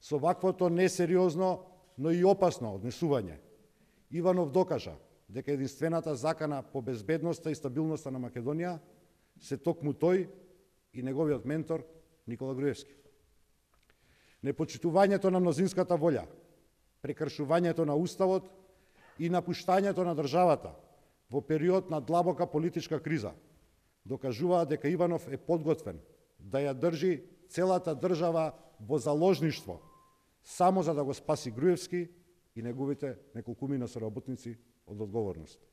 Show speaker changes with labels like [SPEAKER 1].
[SPEAKER 1] со ваквото несериозно, но и опасно однесување. Иванов докажа дека единствената закана по безбедноста и стабилноста на Македонија се токму тој и неговиот ментор Никола Груевски. Непочитувањето на мнозинската волја, прекршувањето на Уставот и напуштањето на државата во период на длабока политичка криза докажуваа дека Иванов е подготвен да ја држи целата држава во заложништво – само за да го спаси Груевски и неговите неколкумина соработници од одговорност.